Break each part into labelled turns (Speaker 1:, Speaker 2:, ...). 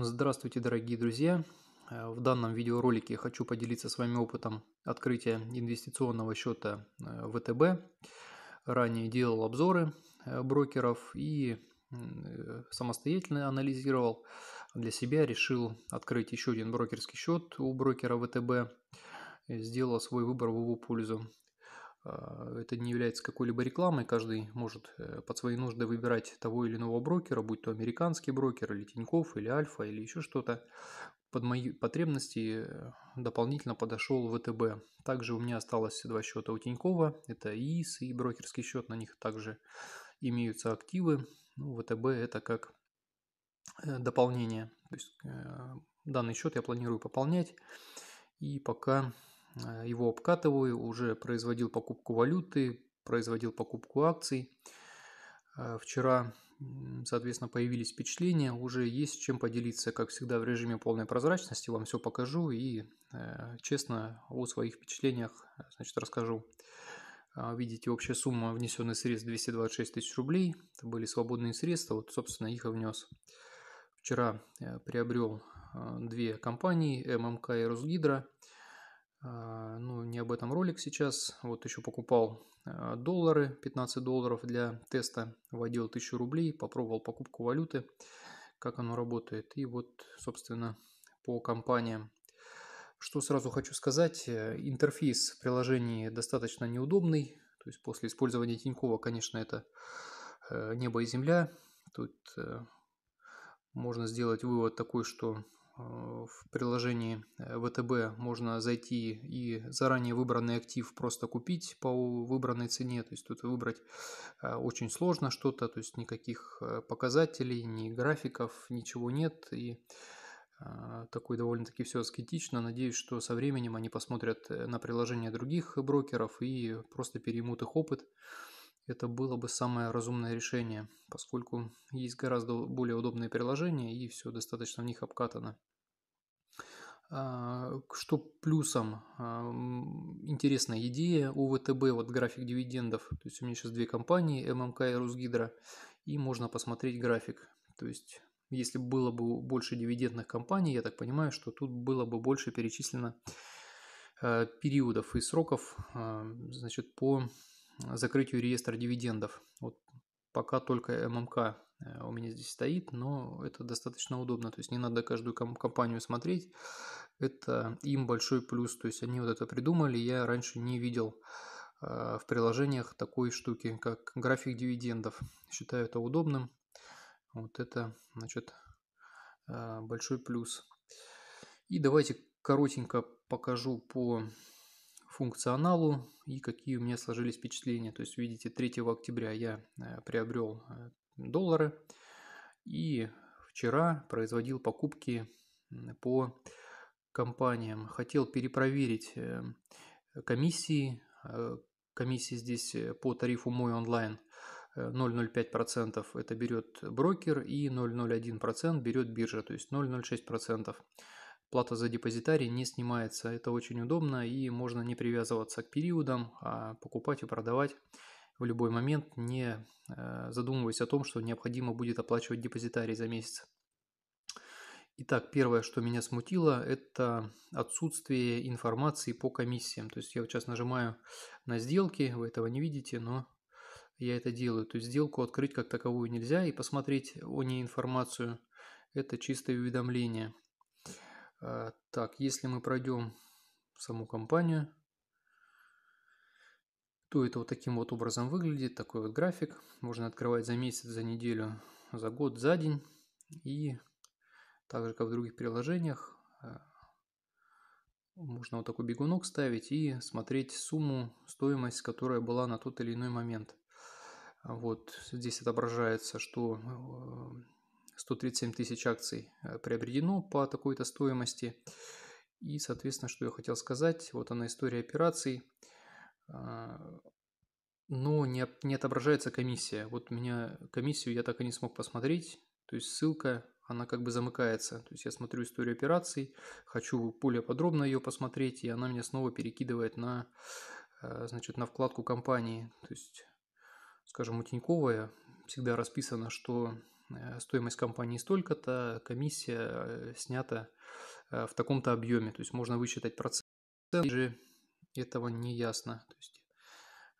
Speaker 1: Здравствуйте, дорогие друзья! Э, в данном видеоролике хочу поделиться с вами опытом открытия инвестиционного счета э, ВТБ. Ранее делал обзоры э, брокеров и самостоятельно анализировал. Для себя решил открыть еще один брокерский счет у брокера ВТБ. Сделал свой выбор в его пользу. А, это не является какой-либо рекламой, каждый может э, под свои нужды выбирать того или иного брокера, будь то американский брокер, или Тиньков, или Альфа, или еще что-то. Под мои потребности э, дополнительно подошел ВТБ. Также у меня осталось два счета у Тинькова, это ИИС и брокерский счет, на них также имеются активы. Ну, ВТБ это как э, дополнение, то есть данный счет я планирую пополнять. И пока Э, его обкатываю, уже производил покупку валюты, производил покупку акций. Э, вчера, соответственно, появились впечатления, уже есть чем поделиться, как всегда, в режиме полной прозрачности, вам все покажу и э, честно о своих впечатлениях значит, расскажу. А, видите, общая сумма внесенных средств 226 тысяч рублей. Это были свободные средства, вот, собственно, их и внес. Вчера приобрел две компании, ММК и Росгидро – а, ну, не об этом ролик сейчас. Вот еще покупал а, доллары, 15 долларов для теста. Вводил 1000 рублей, попробовал покупку валюты, как оно работает. И вот, собственно, по компаниям. Что сразу хочу сказать, э, интерфейс в приложении достаточно неудобный. То есть после использования Тинькова, конечно, это э, небо и земля. Тут э, можно сделать вывод такой, что а, в приложении э, ВТБ можно зайти и заранее выбранный актив просто купить по выбранной цене. То есть тут выбрать э, очень сложно что-то, то есть никаких э, показателей, ни графиков, ничего нет. И а, такой довольно-таки все аскетично. Надеюсь, что со временем они посмотрят на приложения других брокеров и просто переймут их опыт. Это было бы самое разумное решение, поскольку есть гораздо более удобные приложения и все достаточно в них обкатано. А, что плюсом? А, интересная идея у ВТБ, вот график дивидендов. То есть у меня сейчас две компании, ММК и Русгидро, и можно посмотреть график. То есть если было бы больше дивидендных компаний, я так понимаю, что тут было бы больше перечислено а, периодов и сроков, значит, по закрытию реестра дивидендов. Вот пока только ММК э, у меня здесь стоит, но это достаточно удобно, то есть не надо каждую компанию смотреть, это им большой плюс, то есть они вот это придумали, я раньше не видел э, в приложениях такой штуки, как график дивидендов, считаю это удобным, вот это, значит, э, большой плюс. И давайте коротенько покажу по функционалу и какие у меня сложились впечатления. То есть, видите, 3 октября я э, приобрел э, доллары и вчера производил покупки по компаниям. Хотел перепроверить э, комиссии. Комиссии здесь по тарифу «Мой онлайн» 0,05% это берет брокер и 0,01% берет биржа, то есть 0,06%. Плата за депозитарий не снимается, это очень удобно и можно не привязываться к периодам, а покупать и продавать в любой момент, не э, задумываясь о том, что необходимо будет оплачивать депозитарий за месяц. Итак, первое, что меня смутило, это отсутствие информации по комиссиям. То есть я вот сейчас нажимаю на сделки, вы этого не видите, но я это делаю. То есть сделку открыть как таковую нельзя и посмотреть о ней информацию. Это чистое уведомление – а, так, если мы пройдем саму компанию, то это вот таким вот образом выглядит, такой вот график. Можно открывать за месяц, за неделю, за год, за день. И так же, как в других приложениях, а, можно вот такой бегунок ставить и смотреть сумму, стоимость, которая была на тот или иной момент. Вот здесь отображается, что э, 137 тысяч акций э, приобретено по такой-то стоимости. И, соответственно, что я хотел сказать, вот она история операций, а, но не, не отображается комиссия. Вот у меня комиссию я так и не смог посмотреть, то есть ссылка, она как бы замыкается. То есть я смотрю историю операций, хочу более подробно ее посмотреть, и она меня снова перекидывает на, э, значит, на вкладку компании. То есть, скажем, у Тинькова я всегда расписано, что Э, стоимость компании столько-то, комиссия э, снята э, в таком-то объеме. То есть можно высчитать процент, же этого не ясно. То есть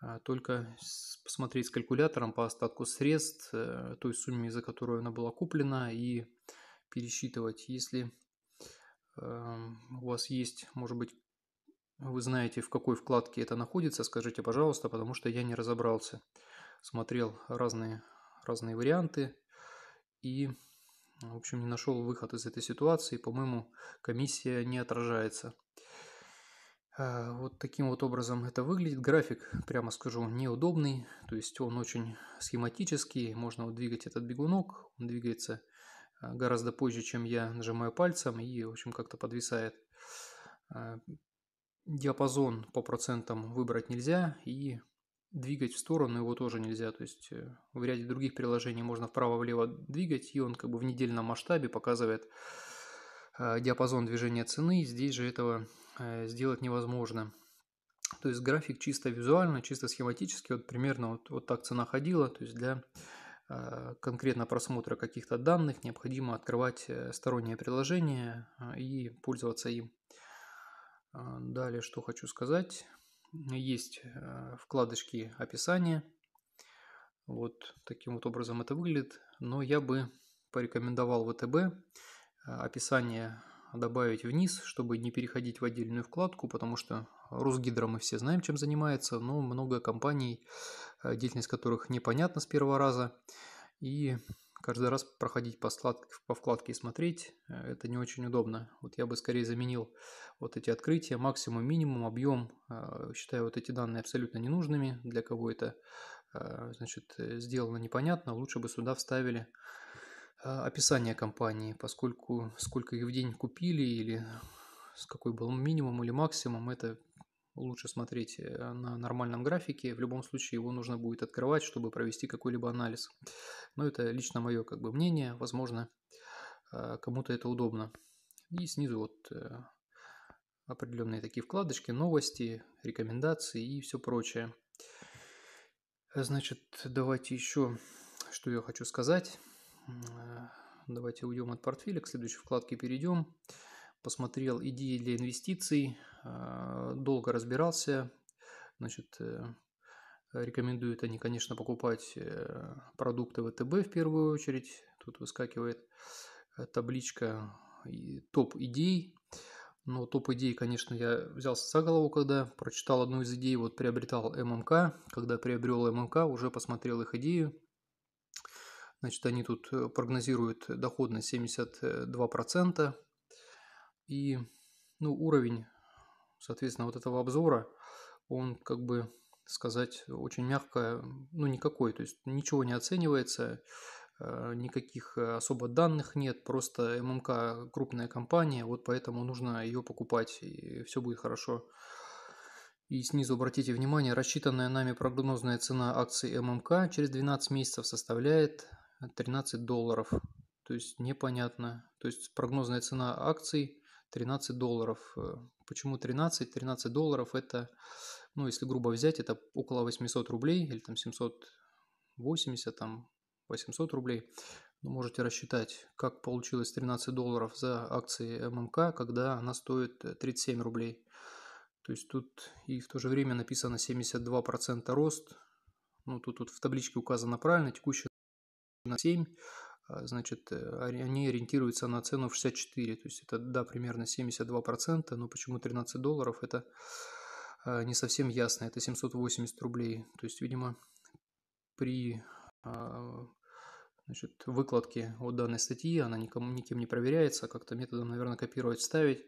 Speaker 1: а, только посмотреть с калькулятором по остатку средств, той сумме, за которую она была куплена, и пересчитывать. Если эм, у вас есть, может быть, вы знаете, в какой вкладке это находится, скажите, пожалуйста, потому что я не разобрался. Смотрел разные, разные варианты, и, в общем, не нашел выход из этой ситуации. По-моему, комиссия не отражается. А, вот таким вот образом это выглядит. График, прямо скажу, неудобный, то есть он очень схематический. Можно вот двигать этот бегунок, он двигается а, гораздо позже, чем я нажимаю пальцем и, в общем, как-то подвисает. А, диапазон по процентам выбрать нельзя и двигать в сторону его тоже нельзя. То есть э, в ряде других приложений можно вправо-влево двигать, и он как бы в недельном масштабе показывает э, диапазон движения цены. Здесь же этого э, сделать невозможно. То есть график чисто визуально, чисто схематически, вот примерно вот, вот так цена ходила. То есть для конкретно просмотра каких-то данных необходимо открывать стороннее приложение и пользоваться им. Далее, что хочу сказать есть э, вкладочки описания. Вот таким вот образом это выглядит. Но я бы порекомендовал ВТБ э, описание добавить вниз, чтобы не переходить в отдельную вкладку, потому что Русгидро мы все знаем, чем занимается, но много компаний, э, деятельность которых непонятна с первого раза. И каждый раз проходить по, склад... по вкладке и смотреть, э, это не очень удобно. Вот я бы скорее заменил вот эти открытия, максимум, минимум, объем. А, считаю вот эти данные абсолютно ненужными. Для кого это а, значит, э, сделано непонятно, лучше бы сюда вставили а, описание компании, поскольку сколько их в день купили или с какой был минимум или максимум, это лучше смотреть э, на нормальном графике. В любом случае его нужно будет открывать, чтобы провести какой-либо анализ. Но это лично мое как бы, мнение. Возможно, э, кому-то это удобно. И снизу вот э, определенные такие вкладочки, новости, рекомендации и все прочее. Значит, давайте еще, что я хочу сказать. Давайте уйдем от портфеля, к следующей вкладке перейдем посмотрел идеи для инвестиций, а, долго разбирался, значит, э, рекомендуют они, конечно, покупать э, продукты ВТБ в первую очередь. Тут выскакивает э, табличка топ идей. Но топ идей, конечно, я взялся за голову, когда прочитал одну из идей, вот приобретал ММК. Когда приобрел ММК, уже посмотрел их идею. Значит, они тут прогнозируют доходность 72%. И ну, уровень, соответственно, вот этого обзора, он, как бы сказать, очень мягко, ну, никакой. То есть ничего не оценивается, э, никаких особо данных нет, просто ММК крупная компания, вот поэтому нужно ее покупать, и все будет хорошо. И снизу обратите внимание, рассчитанная нами прогнозная цена акций ММК через 12 месяцев составляет 13 долларов. То есть непонятно. То есть прогнозная цена акций 13 долларов. Э, почему 13? 13 долларов это, ну, если грубо взять, это около 800 рублей или там 780, там 800 рублей. Вы можете рассчитать, как получилось 13 долларов за акции ММК, когда она стоит 37 рублей. То есть тут и в то же время написано 72% рост. Ну, тут, тут в табличке указано правильно, текущая на 7, а, значит, э, они ориентируются на цену в 64, то есть это, да, примерно 72%, но почему 13 долларов, это а, не совсем ясно, это 780 рублей, то есть, видимо, при а, значит, выкладке от данной статьи, она никому, никем не проверяется, как-то методом, наверное, копировать, ставить.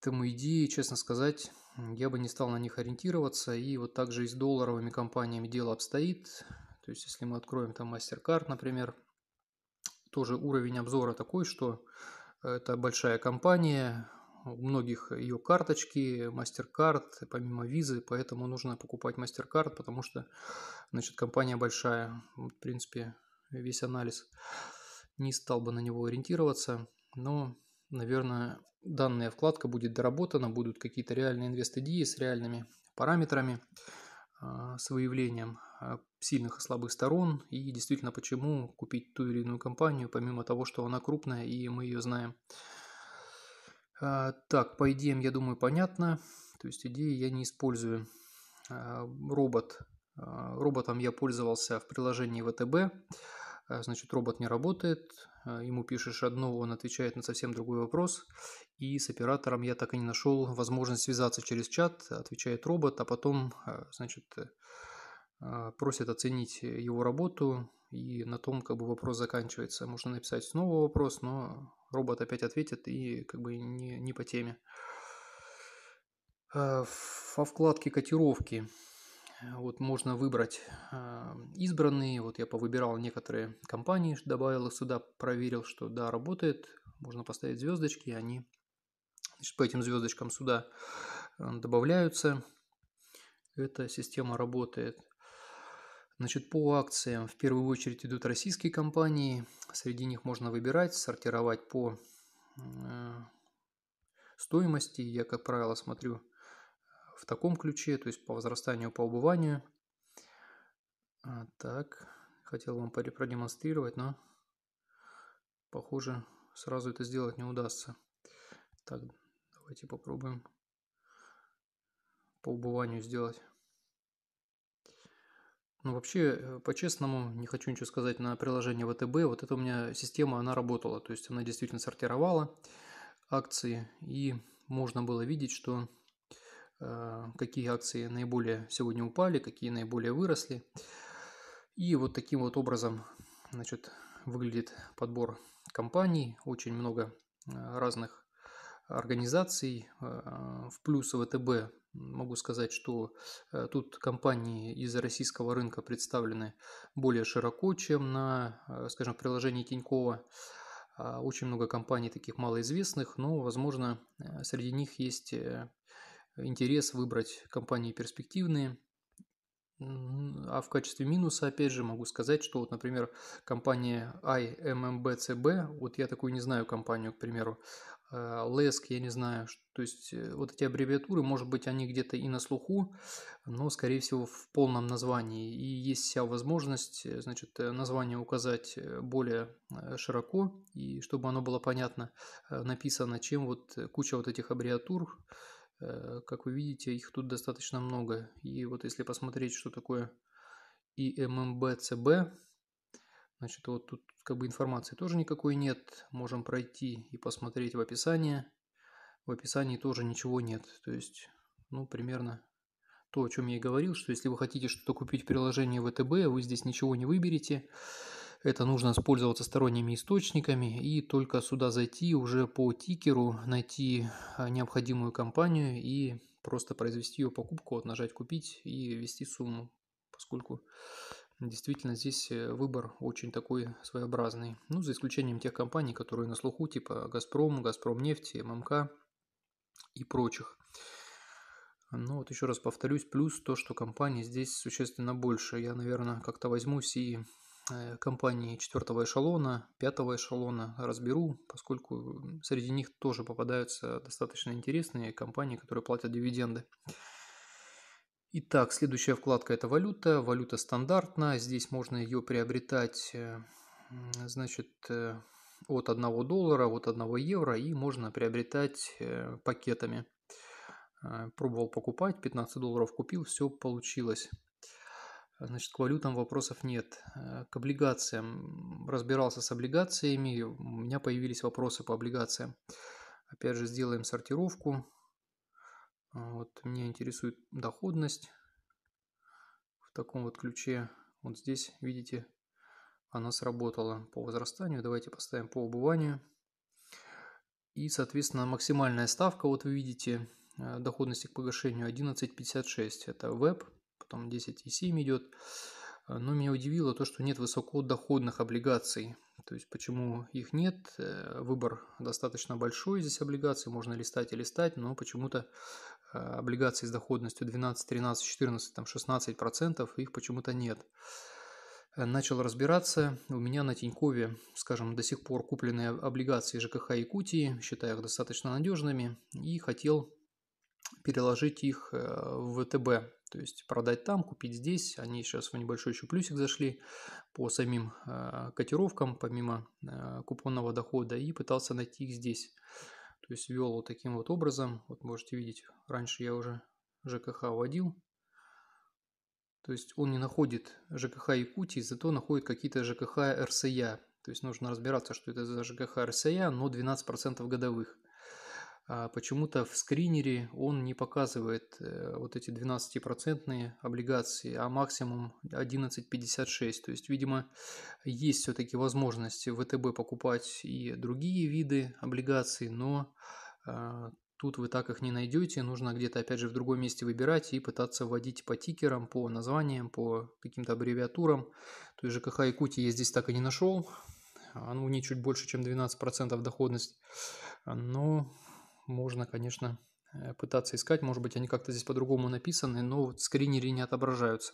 Speaker 1: тому идеи, честно сказать, я бы не стал на них ориентироваться, и вот также и с долларовыми компаниями дело обстоит, то есть, если мы откроем там MasterCard, например, тоже уровень обзора такой, что это большая компания, у многих ее карточки, MasterCard, помимо визы, поэтому нужно покупать MasterCard, потому что, значит, компания большая. Вот, в принципе, весь анализ. Не стал бы на него ориентироваться, но, наверное, данная вкладка будет доработана, будут какие-то реальные инвест-идеи с реальными параметрами, а, с выявлением а, сильных и слабых сторон и действительно почему купить ту или иную компанию, помимо того, что она крупная и мы ее знаем. А, так, по идеям, я думаю, понятно. То есть идеи я не использую. А, робот. Роботом я пользовался в приложении ВТБ. Значит, робот не работает. Ему пишешь одно, он отвечает на совсем другой вопрос. И с оператором я так и не нашел возможность связаться через чат. Отвечает робот, а потом, значит, а, просят оценить его работу, и на том как бы вопрос заканчивается. Можно написать снова вопрос, но робот опять ответит и как бы не, не по теме. Во а, вкладке «Котировки» вот можно выбрать а, избранные. Вот я повыбирал некоторые компании, добавил их сюда, проверил, что да, работает. Можно поставить звездочки, и они значит, по этим звездочкам сюда добавляются. Эта система работает. Значит, по акциям в первую очередь идут российские компании. Среди них можно выбирать, сортировать по э, стоимости. Я, как правило, смотрю в таком ключе, то есть по возрастанию, по убыванию. А, так, хотел вам продемонстрировать, но похоже сразу это сделать не удастся. Так, давайте попробуем по убыванию сделать. Ну, вообще, э, по-честному, не хочу ничего сказать на приложение ВТБ. Вот эта у меня система, она работала. То есть, она действительно сортировала акции. И можно было видеть, что э, какие акции наиболее сегодня упали, какие наиболее выросли. И вот таким вот образом, значит, выглядит подбор компаний. Очень много э, разных организаций. Э, в плюс ВТБ Могу сказать, что э, тут компании из российского рынка представлены более широко, чем на, э, скажем, приложении Тинькова. А, очень много компаний таких малоизвестных, но, возможно, э, среди них есть интерес выбрать компании перспективные, а в качестве минуса, опять же, могу сказать, что вот, например, компания IMMBCB, вот я такую не знаю компанию, к примеру, LESC, а, я не знаю, то есть э, вот эти аббревиатуры, может быть, они где-то и на слуху, но, скорее всего, в полном названии. И есть вся возможность, э, значит, э, название указать более широко, и чтобы оно было понятно написано, чем вот куча вот этих аббревиатур, Э, как вы видите, их тут достаточно много. И вот если посмотреть, что такое ИММБЦБ, значит, вот тут как бы информации тоже никакой нет. Можем пройти и посмотреть в описании. В описании тоже ничего нет. То есть, ну, примерно то, о чем я и говорил, что если вы хотите что-то купить в приложении ВТБ, вы здесь ничего не выберете. Это нужно воспользоваться сторонними источниками и только сюда зайти уже по тикеру, найти а, необходимую компанию и просто произвести ее покупку, вот нажать «Купить» и ввести сумму, поскольку действительно здесь э, выбор очень такой своеобразный. Ну, за исключением тех компаний, которые на слуху, типа «Газпром», Газпром нефти, «ММК» и прочих. Ну вот еще раз повторюсь, плюс то, что компаний здесь существенно больше. Я, наверное, как-то возьмусь и Э, компании четвертого эшелона, пятого эшелона разберу, поскольку среди них тоже попадаются достаточно интересные компании, которые платят дивиденды. Итак, следующая вкладка – это валюта. Валюта стандартная здесь можно ее приобретать, э, значит, э, от 1 доллара, от 1 евро, и можно приобретать пакетами. Пробовал покупать, 15 долларов купил, все получилось. Значит, к валютам вопросов нет. Э, к облигациям. Разбирался с облигациями. У меня появились вопросы по облигациям. Опять же, сделаем сортировку. А, вот, меня интересует доходность в таком вот ключе. Вот здесь, видите, она сработала по возрастанию. Давайте поставим по убыванию. И, соответственно, максимальная ставка, вот вы видите, э, доходности к погашению 11.56. Это веб там и 10,7 идет. Э, но меня удивило то, что нет высокодоходных облигаций. То есть почему их нет? Э, выбор достаточно большой здесь облигаций, можно листать и листать, но почему-то э, облигации с доходностью 12, 13, 14, там 16 процентов их почему-то нет. Начал разбираться. У меня на Тинькове, скажем, до сих пор купленные облигации ЖКХ Якутии, считаю их достаточно надежными, и хотел переложить их в ВТБ, то есть продать там, купить здесь. Они сейчас в небольшой еще плюсик зашли по самим э, котировкам, помимо э, купонного дохода, и пытался найти их здесь. То есть вел вот таким вот образом. Вот можете видеть, раньше я уже ЖКХ водил. То есть он не находит ЖКХ Якутии, зато находит какие-то ЖКХ РСЯ. То есть нужно разбираться, что это за ЖКХ РСЯ, но 12% годовых – а почему-то в скринере он не показывает э, вот эти 12% облигации, а максимум 11,56. То есть, видимо, есть все-таки возможность в ВТБ покупать и другие виды облигаций, но а, тут вы так их не найдете, нужно где-то опять же в другом месте выбирать и пытаться вводить по тикерам, по названиям, по каким-то аббревиатурам. То есть ЖКХ Якутии я здесь так и не нашел, оно а, ну, не чуть больше, чем 12% доходность. Но можно, конечно, э, пытаться искать. Может быть, они как-то здесь по-другому написаны, но вот скринере не отображаются.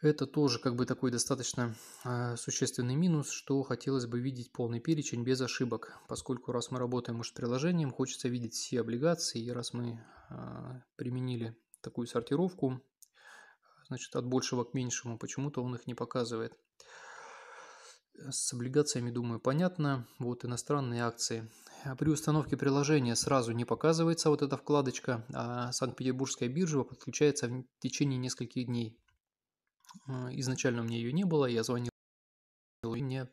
Speaker 1: Это тоже как бы такой достаточно э, существенный минус, что хотелось бы видеть полный перечень без ошибок, поскольку раз мы работаем уж с приложением, хочется видеть все облигации, и раз мы э, применили такую сортировку, значит, от большего к меньшему, почему-то он их не показывает. С облигациями, думаю, понятно. Вот иностранные акции. А при установке приложения сразу не показывается вот эта вкладочка, а Санкт-Петербургская биржа подключается в течение нескольких дней. Изначально у меня ее не было, я звонил, и мне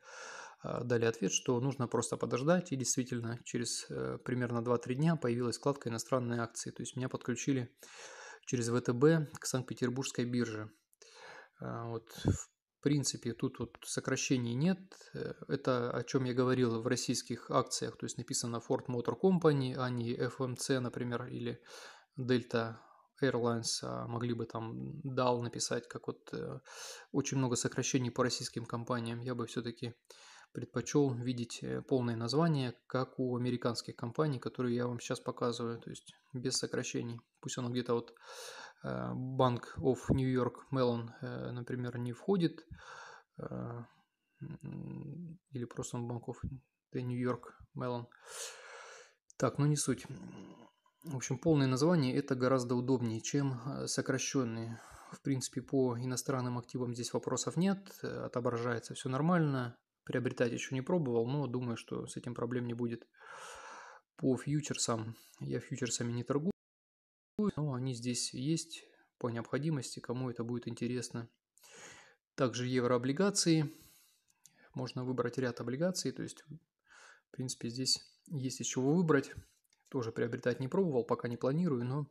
Speaker 1: а, дали ответ, что нужно просто подождать, и действительно через э, примерно 2-3 дня появилась вкладка «Иностранные акции», то есть меня подключили через ВТБ к Санкт-Петербургской бирже. А, вот, в в принципе, тут вот сокращений нет. Э, это о чем я говорил в российских акциях. То есть написано Ford Motor Company, а не FMC, например, или Delta Airlines. А могли бы там DAL написать, как вот э, очень много сокращений по российским компаниям. Я бы все-таки предпочел видеть э, полное название, как у американских компаний, которые я вам сейчас показываю, то есть без сокращений. Пусть оно где-то вот Э, Банк of New York Mellon, например, не входит, э, или просто он Банк of the New York Mellon. Так, ну не суть. В общем, полное название это гораздо удобнее, чем э, сокращенные. В принципе, по иностранным активам здесь вопросов нет, отображается все нормально. Приобретать еще не пробовал, но думаю, что с этим проблем не будет. По фьючерсам, я фьючерсами не торгую но они здесь есть по необходимости, кому это будет интересно. Также еврооблигации. Можно выбрать ряд облигаций, то есть, в принципе, здесь есть из чего выбрать. Тоже приобретать не пробовал, пока не планирую, но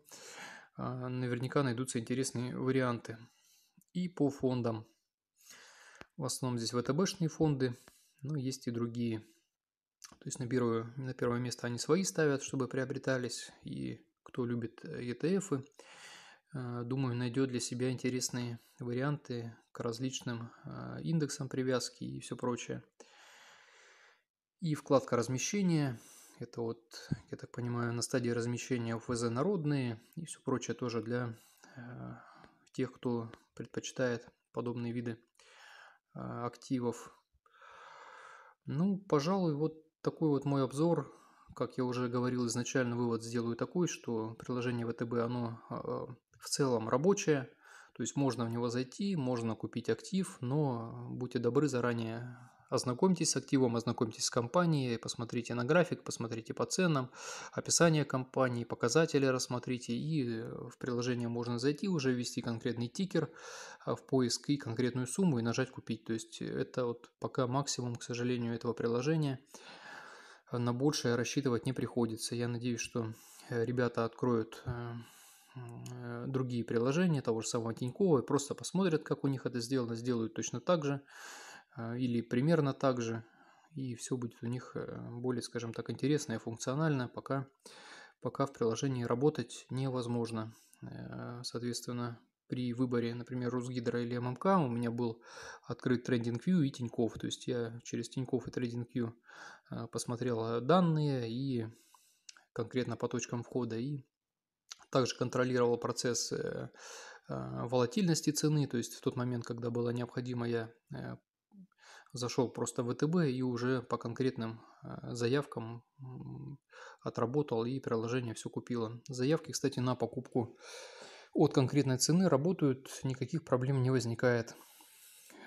Speaker 1: э, наверняка найдутся интересные варианты. И по фондам. В основном здесь ВТБшные фонды, но есть и другие. То есть на первое, на первое место они свои ставят, чтобы приобретались, и кто любит э, ETF, э, думаю, найдет для себя интересные варианты к различным э, индексам привязки и все прочее. И вкладка размещения. Это вот, я так понимаю, на стадии размещения ФЗ народные и все прочее тоже для тех, кто предпочитает подобные виды активов. Ну, пожалуй, вот такой вот мой обзор как я уже говорил изначально, вывод сделаю такой, что приложение ВТБ, оно а, в целом рабочее, то есть можно в него зайти, можно купить актив, но будьте добры заранее ознакомьтесь с активом, ознакомьтесь с компанией, посмотрите на график, посмотрите по ценам, описание компании, показатели рассмотрите, и в приложение можно зайти, уже ввести конкретный тикер а, в поиск и конкретную сумму и нажать «Купить». То есть это вот пока максимум, к сожалению, этого приложения на большее рассчитывать не приходится. Я надеюсь, что э, ребята откроют э, э, другие приложения того же самого Тинькова, и просто посмотрят, как у них это сделано, сделают точно так же или примерно так же, и все будет у них более, скажем так, интересно и функционально, пока, пока в приложении работать невозможно. Соответственно, при выборе, например, Росгидро или ММК, у меня был открыт TradingView и Тиньков. То есть я через Тиньков и TradingView э, посмотрел э, данные и конкретно по точкам входа и также контролировал процесс э, волатильности цены, то есть в тот момент, когда было необходимо, я зашел просто в ВТБ и уже по конкретным заявкам отработал и приложение все купило. Заявки, кстати, на покупку от конкретной цены работают, никаких проблем не возникает.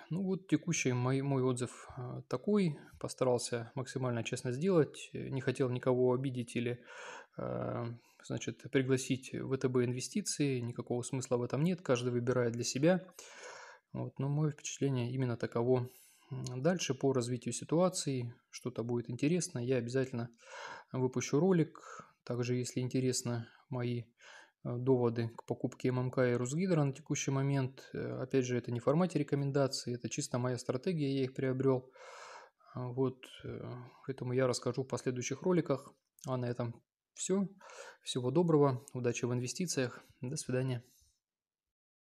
Speaker 1: Ну вот текущий мой, мой отзыв э, такой. Постарался максимально честно сделать. Э, не хотел никого обидеть или э, значит, пригласить ВТБ инвестиции. Никакого смысла в этом нет. Каждый выбирает для себя. Вот, но мое впечатление именно таково. Дальше по развитию ситуации что-то будет интересно. Я обязательно выпущу ролик. Также, если интересно мои Э, доводы к покупке ММК и Русгидро на текущий момент. Э, опять же, это не в формате рекомендаций, это чисто моя стратегия, я их приобрел. Э, вот, поэтому я расскажу в последующих роликах. А на этом все. Всего доброго, удачи в инвестициях, до свидания.